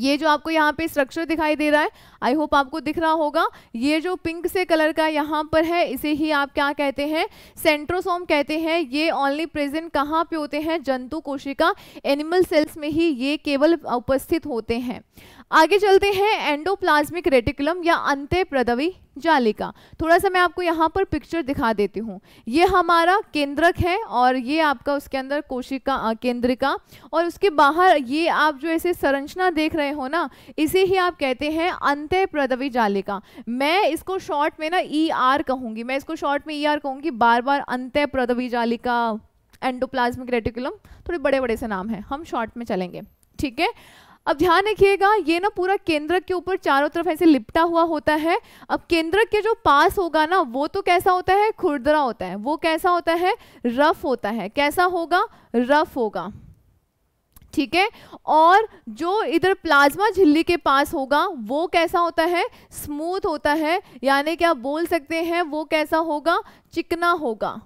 ये जो आपको यहाँ पे स्ट्रक्चर दिखाई दे रहा है आई होप आपको दिख रहा होगा ये जो पिंक से कलर का यहाँ पर है इसे ही आप क्या कहते हैं सेंट्रोसोम कहते हैं ये ओनली प्रेजेंट कहाँ पे होते हैं जंतु कोशिका एनिमल सेल्स में ही ये केवल उपस्थित होते हैं आगे चलते हैं एंडोप्लाज्मिक रेटिकुलम या अंत्य प्रदवी जाली का थोड़ा सा मैं आपको यहाँ पर पिक्चर दिखा देती हूँ ये हमारा केंद्रक है और ये आपका उसके अंदर कोशिका केंद्रिका और उसके बाहर ये आप जो ऐसे संरचना देख रहे हो ना इसे ही आप कहते हैं अंत प्रदवी का मैं इसको शॉर्ट में ना ई e आर कहूँगी मैं इसको शॉर्ट में ई e आर कहूँगी बार बार अंत प्रदवी जालिका एंडोप्लाज्मिक रेटिकुलम थोड़े बड़े बड़े से नाम है हम शॉर्ट में चलेंगे ठीक है अब ध्यान रखिएगा ये ना पूरा केंद्रक के ऊपर चारों तरफ ऐसे लिपटा हुआ होता है अब केंद्रक के जो पास होगा ना वो तो कैसा होता है खुरदरा होता है वो कैसा होता है रफ होता है कैसा होगा रफ होगा ठीक है और जो इधर प्लाज्मा झिल्ली के पास होगा वो कैसा होता है स्मूथ होता है यानी कि आप बोल सकते हैं वो कैसा होगा चिकना होगा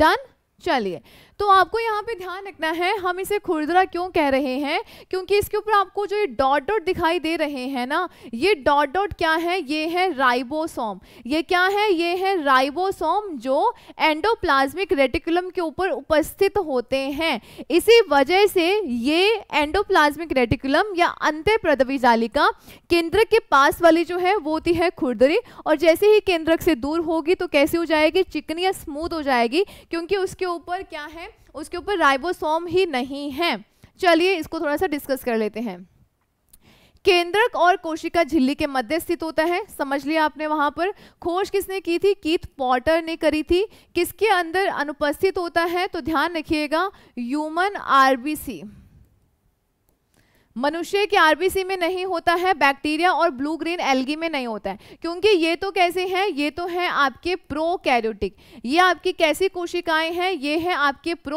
डन चलिए तो आपको यहाँ पे ध्यान रखना है हम इसे खुरदरा क्यों कह रहे हैं क्योंकि इसके ऊपर आपको जो ये डॉट डॉट दिखाई दे रहे हैं ना ये डॉट डॉट क्या है ये है राइबोसोम ये क्या है ये है राइबोसोम जो एंडोप्लाज्मिक रेटिकुलम के ऊपर उपस्थित होते हैं इसी वजह से ये एंडोप्लाज्मिक रेटिकुलम या अंत्य प्रदवी जालिका केंद्र के पास वाली जो है वो होती है खुरदरी और जैसे ही केंद्रक से दूर होगी तो कैसी हो जाएगी चिकनी या स्मूथ हो जाएगी क्योंकि उसके ऊपर क्या है है उसके ऊपर राइबोसोम ही नहीं है चलिए इसको थोड़ा सा डिस्कस कर लेते हैं केंद्रक और कोशिका झिल्ली के मध्य स्थित होता है समझ लिया आपने वहां पर खोज किसने की थी कीथ पॉटर ने करी थी किसके अंदर अनुपस्थित होता है तो ध्यान रखिएगा ह्यूमन आरबीसी मनुष्य के आरबीसी में नहीं होता है बैक्टीरिया और ब्लू ग्रीन एल्गी में नहीं होता है क्योंकि ये तो कैसे हैं ये तो हैं आपके प्रो कैरोटिक ये आपकी कैसी कोशिकाएं हैं ये हैं आपके प्रो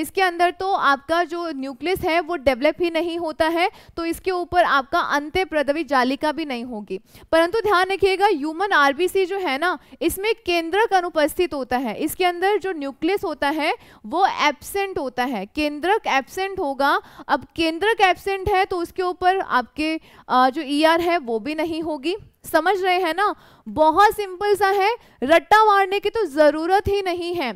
इसके अंदर तो आपका जो न्यूक्लियस है वो डेवलप ही नहीं होता है तो इसके ऊपर आपका अंत्य प्रदवी जालिका भी नहीं होगी परंतु ध्यान रखिएगा ह्यूमन आरबीसी जो है ना इसमें केंद्रक अनुपस्थित होता है इसके अंदर जो न्यूक्लियस होता है वो एबसेंट होता है केंद्रक एबसेंट होगा अब केंद्रक एबसेंट है तो उसके ऊपर आपके जो ई e ER है वो भी नहीं होगी समझ रहे हैं ना बहुत सिंपल सा है रट्टा मारने की तो ज़रूरत ही नहीं है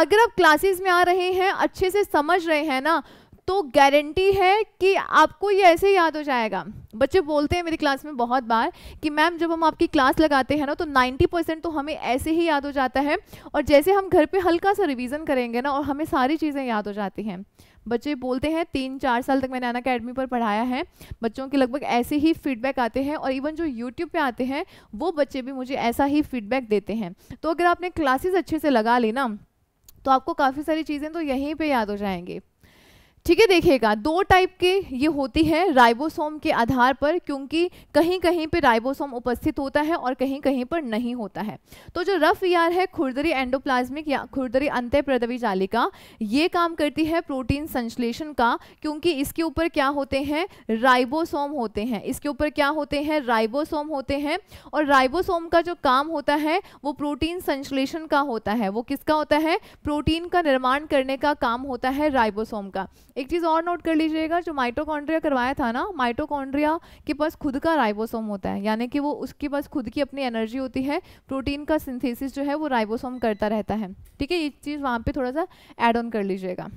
अगर आप क्लासेस में आ रहे हैं अच्छे से समझ रहे हैं ना तो गारंटी है कि आपको ये ऐसे याद हो जाएगा बच्चे बोलते हैं मेरी क्लास में बहुत बार कि मैम जब हम आपकी क्लास लगाते हैं ना तो 90 परसेंट तो हमें ऐसे ही याद हो जाता है और जैसे हम घर पे हल्का सा रिवीजन करेंगे ना और हमें सारी चीज़ें याद हो जाती हैं बच्चे बोलते हैं तीन चार साल तक मैंने अन अकेडमी पर पढ़ाया है बच्चों के लगभग ऐसे ही फीडबैक आते हैं और इवन जो यूट्यूब पर आते हैं वो बच्चे भी मुझे ऐसा ही फीडबैक देते हैं तो अगर आपने क्लासेस अच्छे से लगा लेना तो आपको काफ़ी सारी चीज़ें तो यहीं पे याद हो जाएंगी ठीक है देखिएगा दो टाइप के ये होती है राइबोसोम के आधार पर क्योंकि कहीं कहीं पे राइबोसोम उपस्थित होता है और कहीं कहीं पर नहीं होता है तो जो रफ यार e है खुरदरी एंडोप्लाज्मिक या खुरदरी अंत्य प्रदवी जालिका ये काम करती है प्रोटीन संश्लेषण का क्योंकि इसके ऊपर क्या होते हैं राइबोसोम होते हैं इसके ऊपर क्या होते हैं राइबोसोम होते हैं और राइबोसोम का जो काम होता है वो प्रोटीन संश्लेषण का होता है वो किसका होता है प्रोटीन का निर्माण करने का काम होता है राइबोसोम का एक चीज़ और नोट कर लीजिएगा जो माइटोकॉन्ड्रिया करवाया था ना माइटोकॉन्ड्रिया के पास खुद का राइबोसोम होता है यानी कि वो उसके पास खुद की अपनी एनर्जी होती है प्रोटीन का सिंथेसिस जो है वो राइबोसोम करता रहता है ठीक है ये चीज़ वहाँ पर थोड़ा सा एड ऑन कर लीजिएगा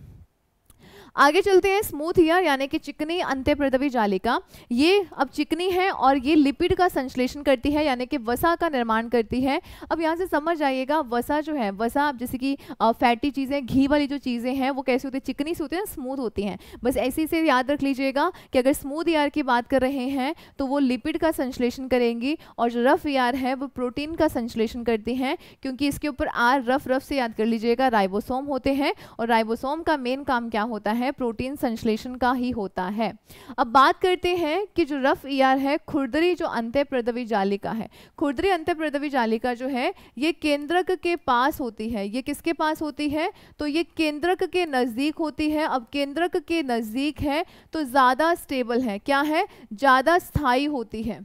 आगे चलते हैं स्मूथ ईयर यानी कि चिकनी अंत्य प्रदवी जालिका ये अब चिकनी है और ये लिपिड का संश्लेषण करती है यानी कि वसा का निर्माण करती है अब यहाँ से समझ आइएगा वसा जो है वसा अब जैसे कि फैटी चीज़ें घी वाली जो चीज़ें हैं वो कैसी होती है चिकनी से होती है स्मूथ होती हैं बस ऐसे से याद रख लीजिएगा कि अगर स्मूथ ईयर की बात कर रहे हैं तो वो लिपिड का संश्लेषण करेंगी और जो रफ ईयर है वो प्रोटीन का संश्लेषण करती हैं क्योंकि इसके ऊपर आर रफ रफ से याद कर लीजिएगा राइबोसोम होते हैं और राइबोसोम का मेन काम क्या होता है है प्रोटीन संश्लेषण का ही होता है अब बात करते हैं कि जो रफ ई e है खुर्दरी जो अंत्य प्रदवी जालिका है खुर्दरी अंत्य प्रदवी जालिका जो है ये केंद्रक के पास होती है ये किसके पास होती है तो ये केंद्रक के नज़दीक होती है अब केंद्रक के नज़दीक है तो ज़्यादा स्टेबल है क्या है ज़्यादा स्थायी होती है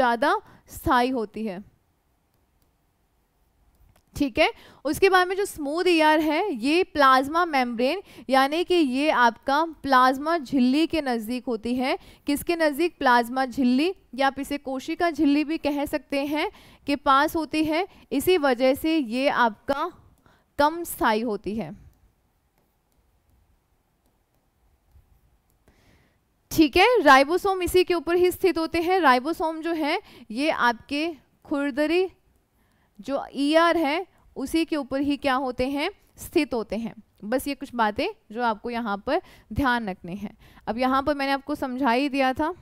ज़्यादा स्थायी होती है ठीक है उसके बाद में जो स्मूथ ईयर है ये प्लाज्मा मेम्ब्रेन यानी कि ये आपका प्लाज्मा झिल्ली के नज़दीक होती है किसके नज़दीक प्लाज्मा झिल्ली या आप इसे कोशिका झिल्ली भी कह सकते हैं के पास होती है इसी वजह से ये आपका कम स्थाई होती है ठीक है राइबोसोम इसी के ऊपर ही स्थित होते हैं राइबोसोम जो है ये आपके खुरदरी जो ई e आर है उसी के ऊपर ही क्या होते हैं स्थित होते हैं बस ये कुछ बातें जो आपको यहाँ पर ध्यान रखने हैं अब यहाँ पर मैंने आपको समझा ही दिया था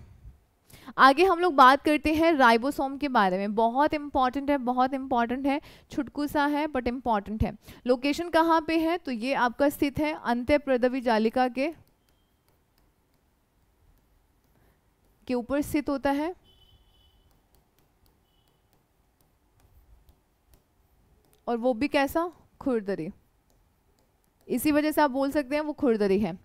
आगे हम लोग बात करते हैं राइबोसोम के बारे में बहुत इंपॉर्टेंट है बहुत इंपॉर्टेंट है छुटकू सा है बट इम्पॉर्टेंट है लोकेशन कहाँ पे है तो ये आपका स्थित है अंत्य प्रदवी जालिका के के ऊपर स्थित होता है और वो भी कैसा खुरदरी इसी वजह से आप बोल सकते हैं वो खुरदरी है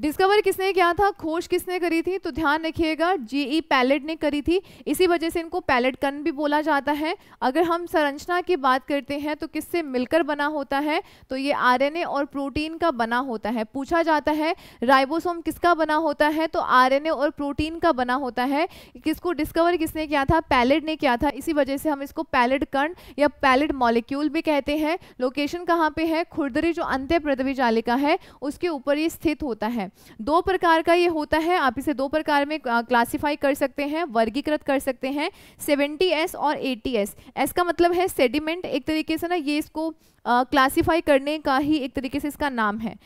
डिस्कवर किसने किया था खोज किसने करी थी तो ध्यान रखिएगा जीई पैलेट ने करी थी इसी वजह से इनको पैलेट कन भी बोला जाता है अगर हम संरचना की बात करते हैं तो किससे मिलकर बना होता है तो ये आरएनए और प्रोटीन का बना होता है पूछा जाता है राइबोसोम किसका बना होता है तो आरएनए और प्रोटीन का बना होता है किसको डिस्कवर किसने किया था पैलेट ने किया था इसी वजह से हम इसको पैलेट कर्ण या पैलेट मॉलिक्यूल भी कहते हैं लोकेशन कहाँ पर है खुर्दरी जो अंत्य प्रदवी जालिका है उसके ऊपर ये स्थित होता है है दो प्रकार का ये होता है आप इसे दो प्रकार में क्लासीफाई कर सकते हैं वर्गीकृत कर सकते हैं सेवेंटी एस और एटी एस एस का मतलब है सेडिमेंट एक तरीके से ना ये इसको क्लासीफाई करने का ही एक तरीके से इसका नाम है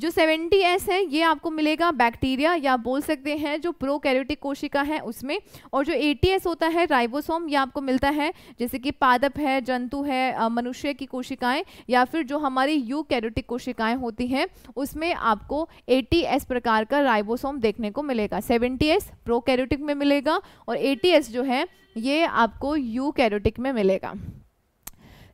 जो 70S है ये आपको मिलेगा बैक्टीरिया या बोल सकते हैं जो प्रो कोशिका है उसमें और जो 80S होता है राइबोसोम ये आपको मिलता है जैसे कि पादप है जंतु है मनुष्य की कोशिकाएं या फिर जो हमारी यू कैरोटिक कोशिकाएं होती हैं उसमें आपको 80S प्रकार का राइबोसोम देखने को मिलेगा 70S प्रो कैरोटिक में मिलेगा और 80S जो है ये आपको यू में मिलेगा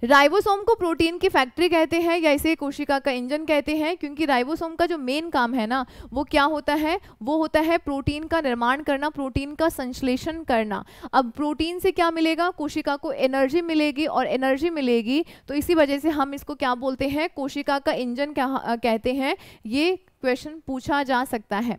राइबोसोम को प्रोटीन की फैक्ट्री कहते हैं या इसे कोशिका का इंजन कहते हैं क्योंकि राइबोसोम का जो मेन काम है ना वो क्या होता है वो होता है प्रोटीन का निर्माण करना प्रोटीन का संश्लेषण करना अब प्रोटीन से क्या मिलेगा कोशिका को एनर्जी मिलेगी और एनर्जी मिलेगी तो इसी वजह से हम इसको क्या बोलते हैं कोशिका का इंजन क्या कहते हैं ये क्वेश्चन पूछा जा सकता है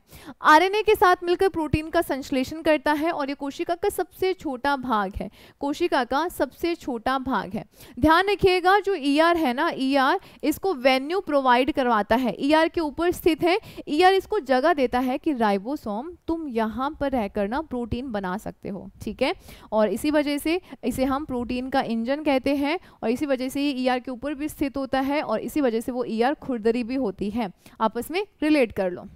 आरएनए के साथ मिलकर प्रोटीन का संश्लेषण करता है और ये कोशिका का सबसे छोटा भाग है कोशिका का सबसे छोटा भाग है ध्यान रखिएगा जो ईआर e ER है ना ईआर e ER, इसको वेन्यू प्रोवाइड करवाता है ईआर e ER के ऊपर स्थित है ईआर इसको जगह देता है कि राइबोसोम तुम यहाँ पर रहकर ना प्रोटीन बना सकते हो ठीक है और इसी वजह से इसे हम प्रोटीन का इंजन कहते हैं और इसी वजह से ये ईआर के ऊपर भी स्थित होता है और इसी वजह से वो ईआर खुरदरी भी होती है आपस में रिलेट कर लो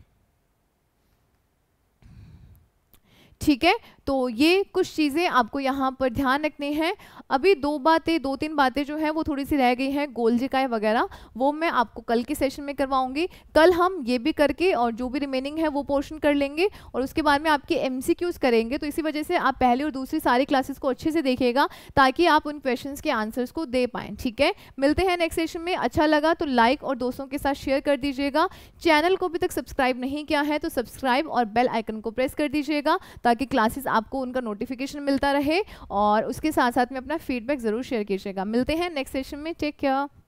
ठीक है तो ये कुछ चीज़ें आपको यहाँ पर ध्यान रखने हैं अभी दो बातें दो तीन बातें जो हैं वो थोड़ी सी रह गई हैं गोलजिकाएँ वगैरह वो मैं आपको कल के सेशन में करवाऊंगी कल हम ये भी करके और जो भी रिमेनिंग है वो पोर्शन कर लेंगे और उसके बाद में आपके एम करेंगे तो इसी वजह से आप पहले और दूसरी सारी क्लासेस को अच्छे से देखिएगा ताकि आप उन क्वेश्चन के आंसर्स को दे पाएँ ठीक है मिलते हैं नेक्स्ट सेशन में अच्छा लगा तो लाइक और दोस्तों के साथ शेयर कर दीजिएगा चैनल को अभी तक सब्सक्राइब नहीं किया है तो सब्सक्राइब और बेल आइकन को प्रेस कर दीजिएगा ताकि क्लासेस आपको उनका नोटिफिकेशन मिलता रहे और उसके साथ साथ में अपना अपना फीडबैक ज़रूर शेयर कीजिएगा मिलते हैं नेक्स्ट सेशन में टेक केयर